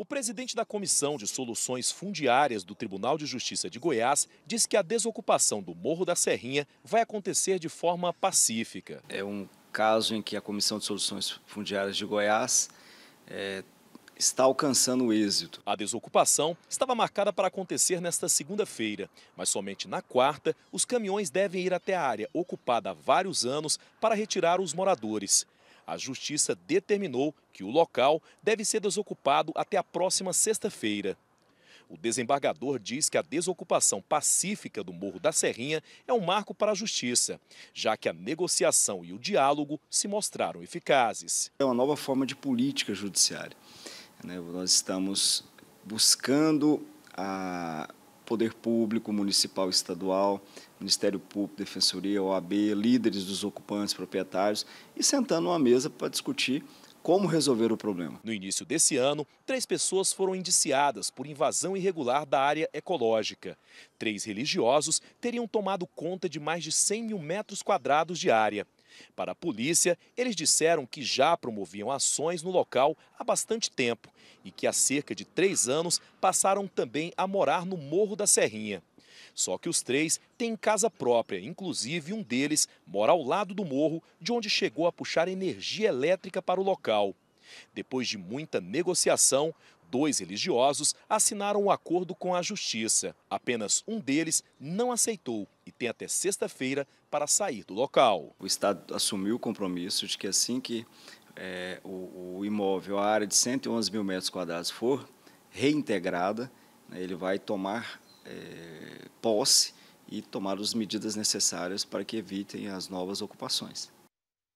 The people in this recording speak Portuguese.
O presidente da Comissão de Soluções Fundiárias do Tribunal de Justiça de Goiás diz que a desocupação do Morro da Serrinha vai acontecer de forma pacífica. É um caso em que a Comissão de Soluções Fundiárias de Goiás é, está alcançando o êxito. A desocupação estava marcada para acontecer nesta segunda-feira, mas somente na quarta os caminhões devem ir até a área ocupada há vários anos para retirar os moradores a Justiça determinou que o local deve ser desocupado até a próxima sexta-feira. O desembargador diz que a desocupação pacífica do Morro da Serrinha é um marco para a justiça, já que a negociação e o diálogo se mostraram eficazes. É uma nova forma de política judiciária. Né? Nós estamos buscando a poder público, municipal e estadual, Ministério Público, Defensoria, OAB, líderes dos ocupantes, proprietários, e sentando uma mesa para discutir como resolver o problema. No início desse ano, três pessoas foram indiciadas por invasão irregular da área ecológica. Três religiosos teriam tomado conta de mais de 100 mil metros quadrados de área. Para a polícia, eles disseram que já promoviam ações no local há bastante tempo e que há cerca de três anos passaram também a morar no Morro da Serrinha. Só que os três têm casa própria, inclusive um deles mora ao lado do morro, de onde chegou a puxar energia elétrica para o local. Depois de muita negociação, dois religiosos assinaram um acordo com a justiça. Apenas um deles não aceitou e tem até sexta-feira para sair do local. O Estado assumiu o compromisso de que assim que é, o, o, imóvel, a área de 111 mil metros quadrados for reintegrada, né, ele vai tomar é, posse e tomar as medidas necessárias para que evitem as novas ocupações.